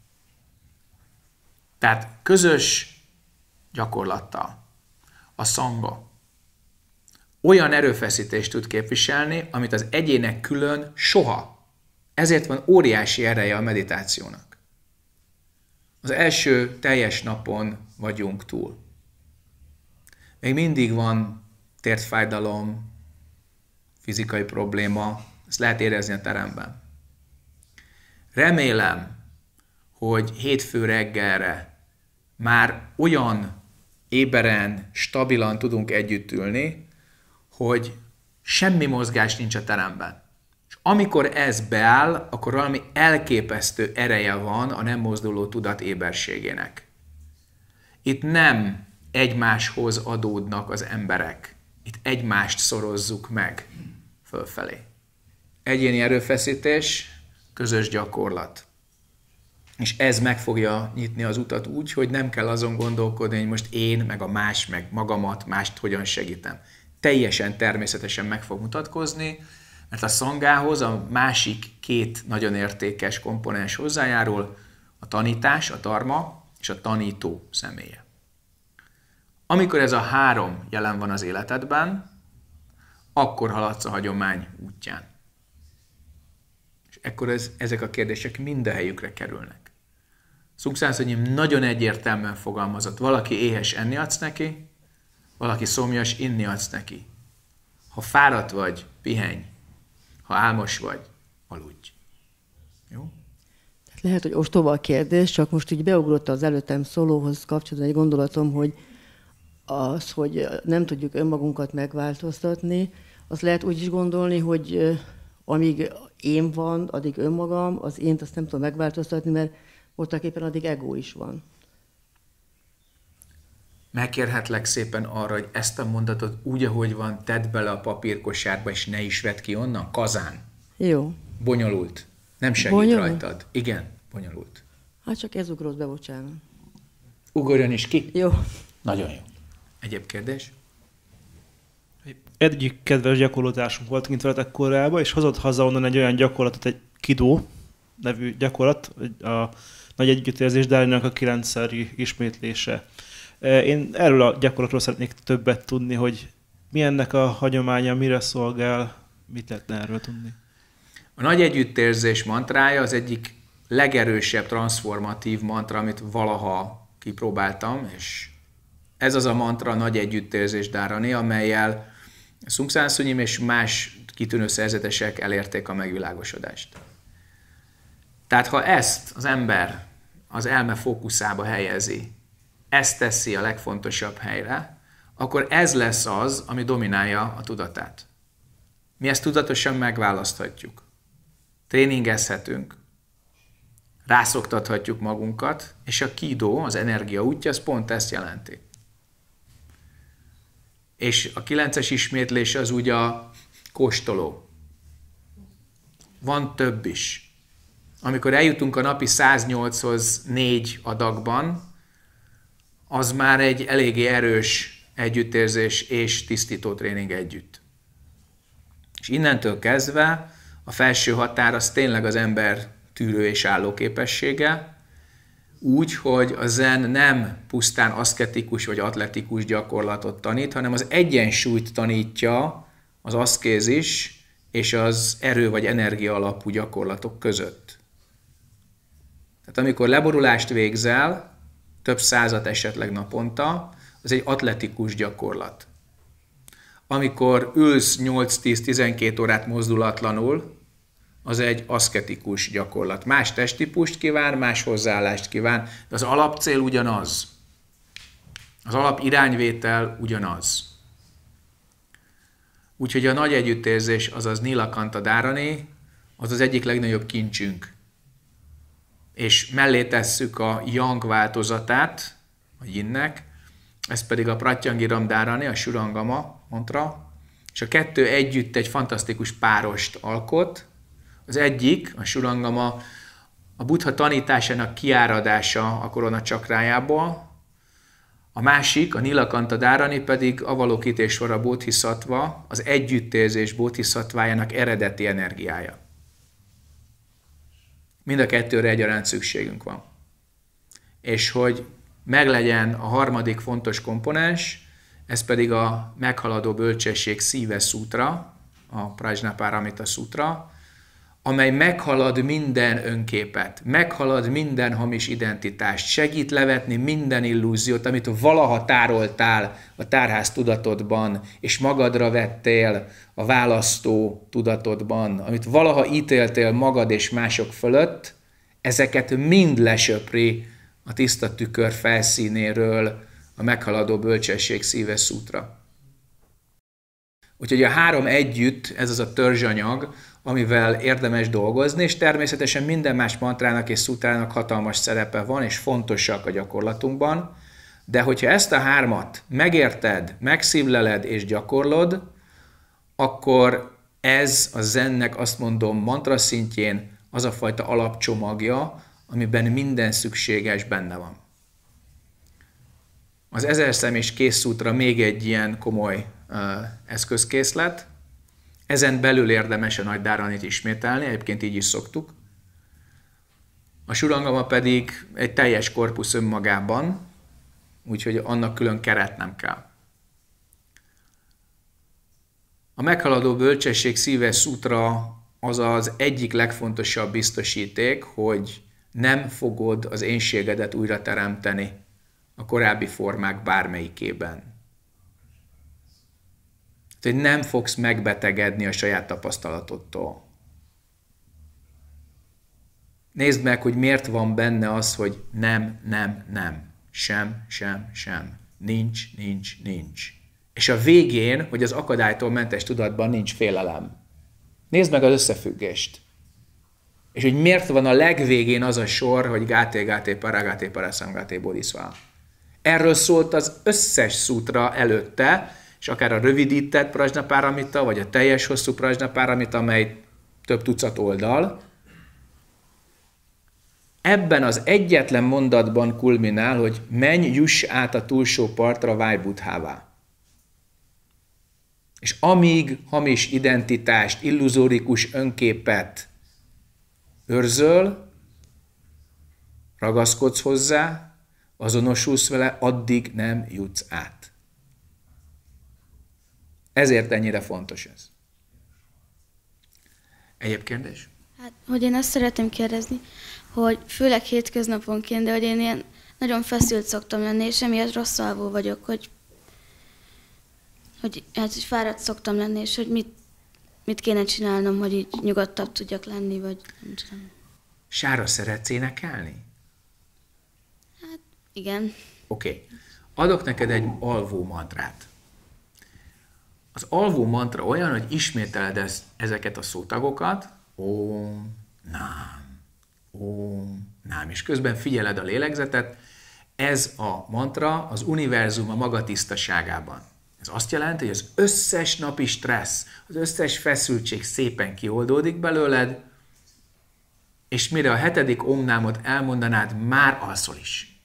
Tehát közös gyakorlattal. A szanga olyan erőfeszítést tud képviselni, amit az egyének külön soha. Ezért van óriási ereje a meditációnak. Az első teljes napon vagyunk túl. Még mindig van tértfájdalom, fizikai probléma, ezt lehet érezni a teremben. Remélem, hogy hétfő reggelre már olyan éberen, stabilan tudunk együtt ülni, hogy semmi mozgás nincs a teremben. És amikor ez beáll, akkor valami elképesztő ereje van a nem mozduló tudat éberségének. Itt nem egymáshoz adódnak az emberek. Itt egymást szorozzuk meg fölfelé. Egyéni erőfeszítés, közös gyakorlat. És ez meg fogja nyitni az utat úgy, hogy nem kell azon gondolkodni, hogy most én, meg a más, meg magamat, mást hogyan segítem. Teljesen természetesen meg fog mutatkozni, mert a szangához a másik két nagyon értékes komponens hozzájárul, a tanítás, a tarma és a tanító személye. Amikor ez a három jelen van az életedben, akkor haladsz a hagyomány útján. És ekkor ez, ezek a kérdések mind a helyükre kerülnek. Szukszászonyim nagyon egyértelműen fogalmazott. Valaki éhes, enni adsz neki, valaki szomjas, inni adsz neki. Ha fáradt vagy, pihenj. Ha álmos vagy, aludj. Jó? Tehát lehet, hogy ostoba a kérdés, csak most így beugrott az előttem szólóhoz kapcsolatban egy gondolatom, hogy az, hogy nem tudjuk önmagunkat megváltoztatni, azt lehet úgy is gondolni, hogy amíg én van, addig önmagam, az én azt nem tudom megváltoztatni, mert voltak éppen addig ego is van. Megkérhetlek szépen arra, hogy ezt a mondatot úgy, ahogy van, tedd bele a papírkosárba, és ne is vedd ki onnan, kazán. Jó. Bonyolult. Nem segít bonyolult? rajtad. Igen, bonyolult. Hát csak ez ugrott be, bocsánat. Ugorjon is ki. Jó. Nagyon jó. Egyéb kérdés? Egyik kedves gyakorlatásunk volt kint veletek korábban, és hozott haza onnan egy olyan gyakorlatot, egy kidó nevű gyakorlat, a nagy együttérzés Dálinak a kilencszeri ismétlése. E, én erről a gyakorlatról szeretnék többet tudni, hogy mi ennek a hagyománya, mire szolgál, mit lehetne erről tudni? A nagy együttérzés mantrája az egyik legerősebb transformatív mantra, amit valaha kipróbáltam, és ez az a mantra a nagy együttérzés Dárani, amelyel Szungszánszonyim és más kitűnő szerzetesek elérték a megvilágosodást. Tehát ha ezt az ember az elme fókuszába helyezi, ezt teszi a legfontosabb helyre, akkor ez lesz az, ami dominálja a tudatát. Mi ezt tudatosan megválaszthatjuk. Tréningezhetünk, rászoktathatjuk magunkat, és a kidó, az energia útja, az pont ezt jelenti és a kilences ismétlés az ugye a kóstoló. Van több is. Amikor eljutunk a napi 108-hoz négy adagban, az már egy eléggé erős együttérzés és tisztító tréning együtt. És innentől kezdve a felső határ az tényleg az ember tűrő és állóképessége, úgy, hogy a zen nem pusztán aszketikus vagy atletikus gyakorlatot tanít, hanem az egyensúlyt tanítja az aszkézis és az erő vagy energia alapú gyakorlatok között. Tehát amikor leborulást végzel, több százat esetleg naponta, az egy atletikus gyakorlat. Amikor ülsz 8-10-12 órát mozdulatlanul, az egy aszketikus gyakorlat. Más testtípust kíván, más hozzáállást kíván, de az alapcél ugyanaz. Az alap irányvétel ugyanaz. Úgyhogy a nagy együttérzés, azaz Nilakanta Dárané, az az egyik legnagyobb kincsünk. És mellé tesszük a yang változatát, a yinnek, ez pedig a Pratyangiram Dárané, a Surangama mantra, és a kettő együtt egy fantasztikus párost alkot, az egyik, a surangama, a buddha tanításának kiáradása a korona csakrájából, a másik, a Nilakanta Dárani pedig Avalokitésvara Bodhisattva, az együttérzés Bodhisattvájának eredeti energiája. Mind a kettőre egyaránt szükségünk van. És hogy meglegyen a harmadik fontos komponens, ez pedig a meghaladó bölcsesség szíve szútra, a Prajnapáramita szútra, amely meghalad minden önképet, meghalad minden hamis identitást, segít levetni minden illúziót, amit valaha tároltál a tárház tudatodban, és magadra vettél a választó tudatodban, amit valaha ítéltél magad és mások fölött, ezeket mind lesöpri a tiszta tükör felszínéről a meghaladó bölcsesség szíves szútra. Úgyhogy a három együtt, ez az a törzsanyag, amivel érdemes dolgozni, és természetesen minden más mantrának és szutrának hatalmas szerepe van, és fontosak a gyakorlatunkban, de hogyha ezt a hármat megérted, megszívleled és gyakorlod, akkor ez a zennek azt mondom mantra szintjén az a fajta alapcsomagja, amiben minden szükséges benne van. Az ezer szem és készútra még egy ilyen komoly uh, eszközkészlet, ezen belül érdemes a nagy dáranit ismételni, egyébként így is szoktuk. A surangama pedig egy teljes korpusz önmagában, úgyhogy annak külön keret nem kell. A meghaladó bölcsesség szíves szutra az az egyik legfontosabb biztosíték, hogy nem fogod az énségedet újra teremteni a korábbi formák bármelyikében. Tehát, hogy nem fogsz megbetegedni a saját tapasztalatodtól. Nézd meg, hogy miért van benne az, hogy nem, nem, nem. Sem, sem, sem. Nincs, nincs, nincs. És a végén, hogy az akadálytól mentes tudatban nincs félelem. Nézd meg az összefüggést. És hogy miért van a legvégén az a sor, hogy gáté, gáté, paragáté, szám, gáté, Erről szólt az összes szútra előtte, és akár a rövidített prazsnapáramita, vagy a teljes hosszú prazsnapáramita, amely több tucat oldal, ebben az egyetlen mondatban kulminál, hogy menj, juss át a túlsó partra Vájbuthává. És amíg hamis identitást, illuzórikus önképet őrzöl, ragaszkodsz hozzá, azonosulsz vele, addig nem jutsz át. Ezért ennyire fontos ez. Egyéb kérdés? Hát, hogy én azt szeretem kérdezni, hogy főleg hétköznaponként, de hogy én ilyen nagyon feszült szoktam lenni, és emiatt rossz alvó vagyok, hogy, hogy hát, hogy fáradt szoktam lenni, és hogy mit, mit kéne csinálnom, hogy így nyugodtabb tudjak lenni, vagy nem tudom. Sára szeretsz énekelni? Hát, igen. Oké. Okay. Adok neked egy alvó mantrát. Az alvó mantra olyan, hogy ismételed ez, ezeket a szótagokat, Om, nám, Om, nám, és közben figyeled a lélegzetet, ez a mantra az univerzum a maga tisztaságában. Ez azt jelenti, hogy az összes napi stressz, az összes feszültség szépen kioldódik belőled, és mire a hetedik omnámot elmondanád, már alszol is.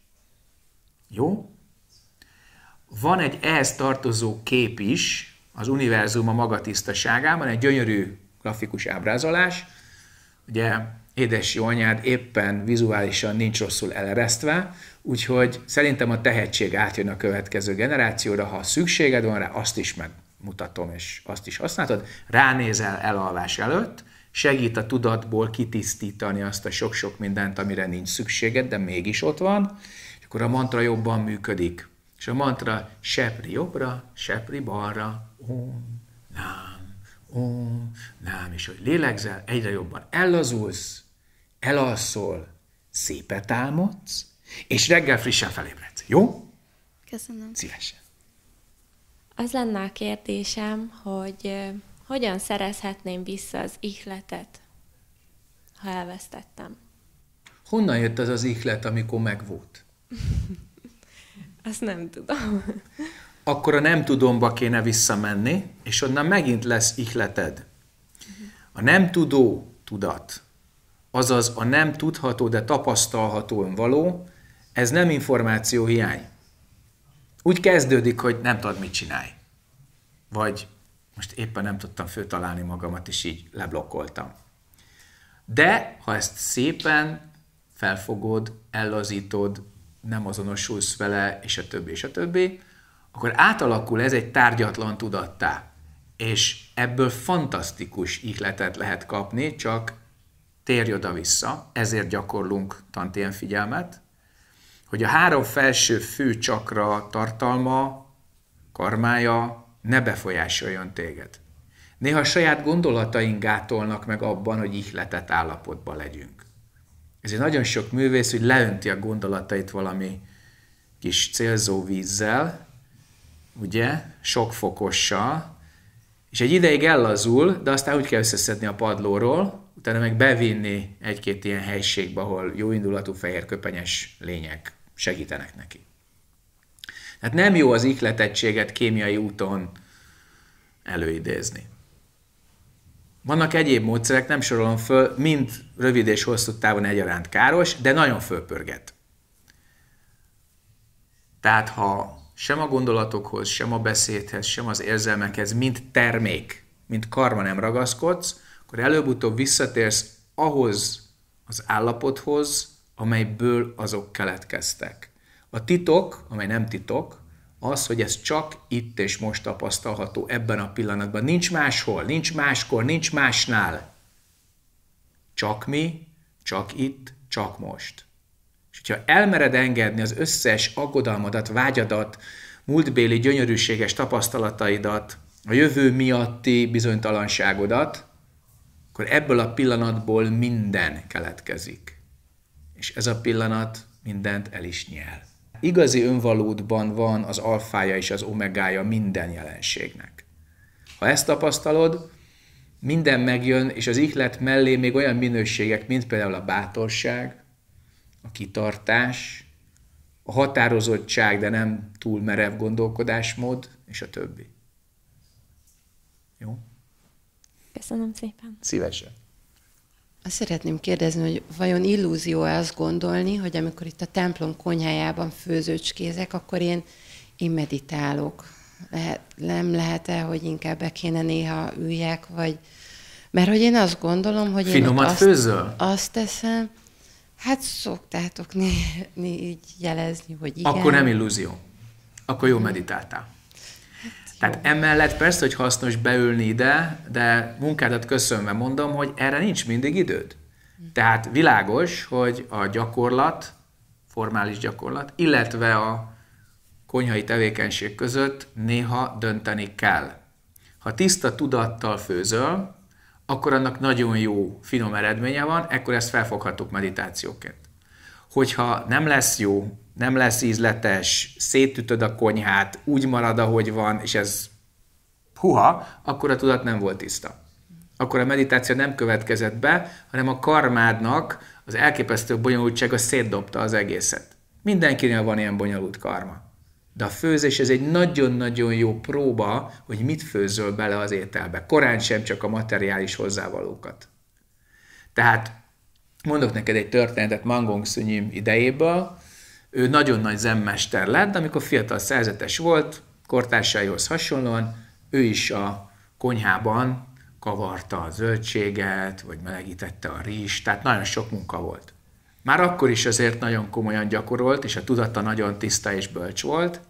Jó? Van egy ehhez tartozó kép is, az univerzum a maga tisztaságában, egy gyönyörű grafikus ábrázolás, ugye édes jó anyád éppen vizuálisan nincs rosszul eleresztve, úgyhogy szerintem a tehetség átjön a következő generációra, ha szükséged van rá, azt is megmutatom, és azt is használhatod. Ránézel elalvás előtt, segít a tudatból kitisztítani azt a sok-sok mindent, amire nincs szükséged, de mégis ott van, és akkor a mantra jobban működik. És a mantra sepri jobbra, sepri balra, om, nám, om, nám, és hogy lélegzel, egyre jobban ellazulsz, elalszol, szépet álmodsz, és reggel frissen felébredsz. Jó? Köszönöm. Szívesen. Az lenne a kérdésem, hogy hogyan szerezhetném vissza az ihletet, ha elvesztettem? Honnan jött az az ihlet, amikor megvolt? Azt nem tudom akkor a nem tudomba kéne visszamenni, és onnan megint lesz ihleted. A nem tudó tudat, azaz a nem tudható, de tapasztalható önvaló, ez nem információ hiány. Úgy kezdődik, hogy nem tudod, mit csinálj. Vagy most éppen nem tudtam főtalálni magamat, és így leblokkoltam. De ha ezt szépen felfogod, ellazítod, nem azonosulsz vele, és a többi, és a többi, akkor átalakul ez egy tárgyatlan tudattá. És ebből fantasztikus ihletet lehet kapni, csak térj oda-vissza, ezért gyakorlunk tantén figyelmet, hogy a három felső fő csakra tartalma, karmája ne befolyásoljon téged. Néha saját gondolataink gátolnak meg abban, hogy ihletet állapotban legyünk. Ezért nagyon sok művész, hogy leönti a gondolatait valami kis célzó vízzel, ugye, sok fokossal, és egy ideig ellazul, de aztán úgy kell összeszedni a padlóról, utána meg bevinni egy-két ilyen helységbe, ahol jóindulatú fehér köpenyes lények segítenek neki. Tehát nem jó az ikletettséget kémiai úton előidézni. Vannak egyéb módszerek, nem sorolom föl, mind rövid és hosszú távon egyaránt káros, de nagyon fölpörget. Tehát ha sem a gondolatokhoz, sem a beszédhez, sem az érzelmekhez, mint termék, mint karma nem ragaszkodsz, akkor előbb-utóbb visszatérsz ahhoz az állapothoz, amelyből azok keletkeztek. A titok, amely nem titok, az, hogy ez csak itt és most tapasztalható ebben a pillanatban. Nincs máshol, nincs máskor, nincs másnál. Csak mi, csak itt, csak most. És hogyha elmered engedni az összes aggodalmadat, vágyadat, múltbéli gyönyörűséges tapasztalataidat, a jövő miatti bizonytalanságodat, akkor ebből a pillanatból minden keletkezik. És ez a pillanat mindent el is nyel. Igazi önvalódban van az alfája és az omegája minden jelenségnek. Ha ezt tapasztalod, minden megjön, és az ihlet mellé még olyan minőségek, mint például a bátorság, a kitartás, a határozottság, de nem túl merev gondolkodásmód, és a többi. Jó? Köszönöm szépen. Szívesen. Azt szeretném kérdezni, hogy vajon illúzió-e azt gondolni, hogy amikor itt a templom konyhájában főzőcskézek, akkor én, én meditálok. Lehet, nem lehet-e, hogy inkább be kéne néha üljek, vagy... Mert hogy én azt gondolom, hogy Finomat én azt, főzöl? azt teszem, Hát szoktátok né, né, így jelezni, hogy igen. Akkor nem illúzió. Akkor jó meditáltál. Hát Tehát jó. emellett persze, hogy hasznos beülni ide, de munkádat köszönve mondom, hogy erre nincs mindig időd. Hmm. Tehát világos, hogy a gyakorlat, formális gyakorlat, illetve a konyhai tevékenység között néha dönteni kell. Ha tiszta tudattal főzöl, akkor annak nagyon jó, finom eredménye van, ekkor ezt felfoghattuk meditációként. Hogyha nem lesz jó, nem lesz ízletes, szétütöd a konyhát, úgy marad, ahogy van, és ez puha, akkor a tudat nem volt tiszta. Akkor a meditáció nem következett be, hanem a karmádnak az elképesztő bonyolultsága szétdobta az egészet. Mindenkinél van ilyen bonyolult karma. De a főzés ez egy nagyon-nagyon jó próba, hogy mit főzöl bele az ételbe. Korán sem csak a materiális hozzávalókat. Tehát mondok neked egy történetet Mangong Szunyim idejéből. Ő nagyon nagy zenmester lett, de amikor fiatal szerzetes volt, kortársaihoz hasonlóan, ő is a konyhában kavarta a zöldséget, vagy melegítette a rizst, tehát nagyon sok munka volt már akkor is azért nagyon komolyan gyakorolt, és a tudata nagyon tiszta és bölcs volt,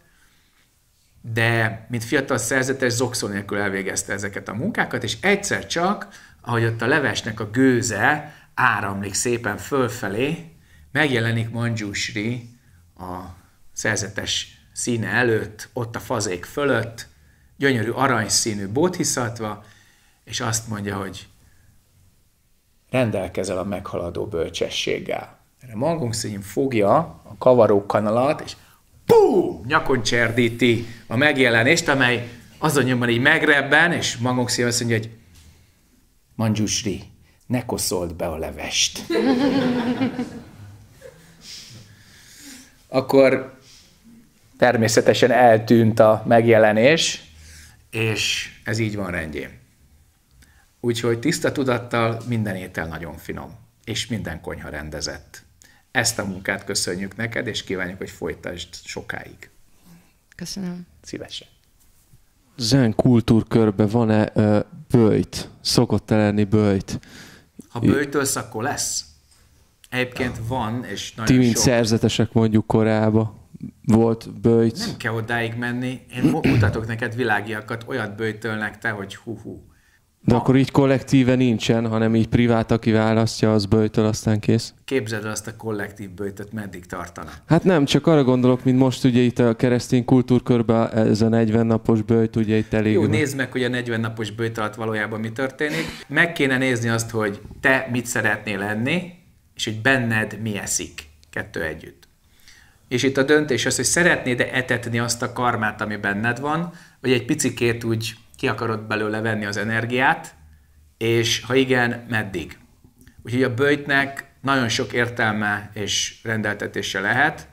de mint fiatal szerzetes zokszó nélkül elvégezte ezeket a munkákat, és egyszer csak, ahogy ott a levesnek a gőze áramlik szépen fölfelé, megjelenik Manjushri a szerzetes színe előtt, ott a fazék fölött, gyönyörű aranyszínű bóthiszatva, és azt mondja, hogy rendelkezel a meghaladó bölcsességgel. Erre magunk szín fogja a kavarókanalat, és pum, nyakon cserdíti a megjelenést, amely azon nyomban így megrebben, és Malgunk szín azt mondja, hogy Manjusri, ne koszold be a levest. Akkor természetesen eltűnt a megjelenés, és ez így van rendjén. Úgyhogy tiszta tudattal minden étel nagyon finom, és minden konyha rendezett. Ezt a munkát köszönjük neked, és kívánjuk, hogy folytasd sokáig. Köszönöm. Szívesen. Zen kultúrkörbe van-e ö, bőjt? Szokott lenni bőjt? Ha böjtől akkor lesz. Egyébként ah. van, és nagyon Ti, mint sok... szerzetesek mondjuk korába volt bőjt. Nem kell odáig menni. Én mutatok neked világiakat, olyat bőjtölnek te, hogy hú, hú. De akkor így kollektíve nincsen, hanem így privát, aki választja, az böjtöl, aztán kész. Képzeld el azt a kollektív böjtöt, meddig tartana? Hát nem, csak arra gondolok, mint most ugye itt a keresztény kultúrkörben ez a 40 napos böjt, ugye itt elég... Jó, van. nézd meg, hogy a 40 napos böjt alatt valójában mi történik. Meg kéne nézni azt, hogy te mit szeretnél lenni, és hogy benned mi eszik kettő együtt. És itt a döntés az, hogy szeretnéd-e etetni azt a karmát, ami benned van, vagy egy picikét úgy ki akarod belőle venni az energiát, és ha igen, meddig. Úgyhogy a böjtnek nagyon sok értelme és rendeltetése lehet,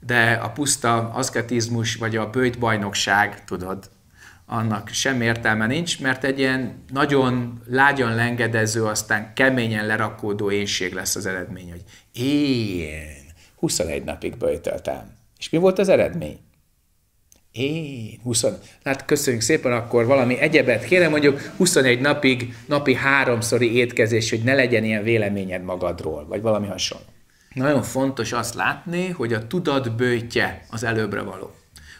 de a puszta aszketizmus vagy a bajnokság tudod, annak sem értelme nincs, mert egy ilyen nagyon lágyan lengedező, aztán keményen lerakódó énség lesz az eredmény, hogy én 21 napig böjtöltem. És mi volt az eredmény? Én, 20. Hát köszönjük szépen, akkor valami egyebet kérem, mondjuk 21 napig, napi háromszori étkezés, hogy ne legyen ilyen véleményed magadról, vagy valami hasonló. Nagyon fontos azt látni, hogy a tudat bőjtje az előbbre való.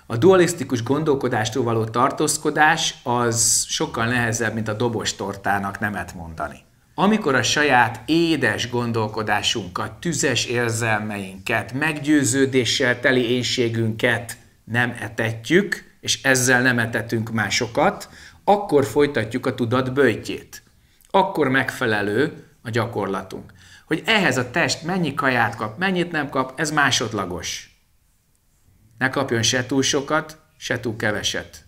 A dualisztikus gondolkodástól való tartózkodás az sokkal nehezebb, mint a dobos tortának nemet mondani. Amikor a saját édes gondolkodásunkat, tüzes érzelmeinket, meggyőződéssel teli énségünket nem etetjük, és ezzel nem etetünk másokat, akkor folytatjuk a tudat bőtjét. Akkor megfelelő a gyakorlatunk. Hogy ehhez a test mennyi kaját kap, mennyit nem kap, ez másodlagos. Ne kapjon se túl sokat, se túl keveset.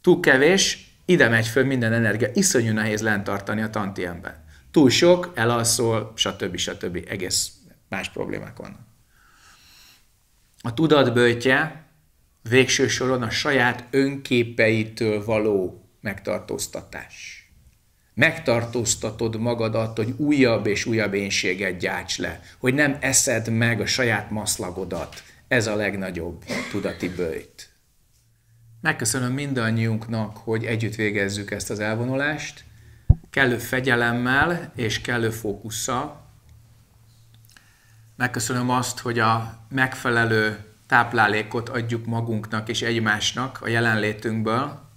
Túl kevés, ide megy föl minden energia, iszonyú nehéz lentartani a tantiemben. Túl sok, elalszol, stb. stb. Egész más problémák vannak a tudatbőtje végső soron a saját önképeitől való megtartóztatás. Megtartóztatod magadat, hogy újabb és újabb énséget gyárts le, hogy nem eszed meg a saját maszlagodat. Ez a legnagyobb tudati bőjt. Megköszönöm mindannyiunknak, hogy együtt végezzük ezt az elvonulást, kellő fegyelemmel és kellő fókusszal, megköszönöm azt, hogy a megfelelő táplálékot adjuk magunknak és egymásnak a jelenlétünkből,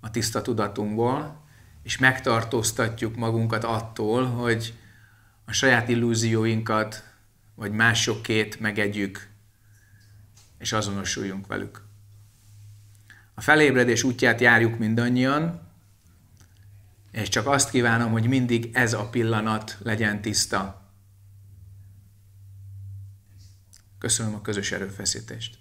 a tiszta tudatunkból, és megtartóztatjuk magunkat attól, hogy a saját illúzióinkat, vagy másokét megegyük, és azonosuljunk velük. A felébredés útját járjuk mindannyian, és csak azt kívánom, hogy mindig ez a pillanat legyen tiszta Köszönöm a közös erőfeszítést!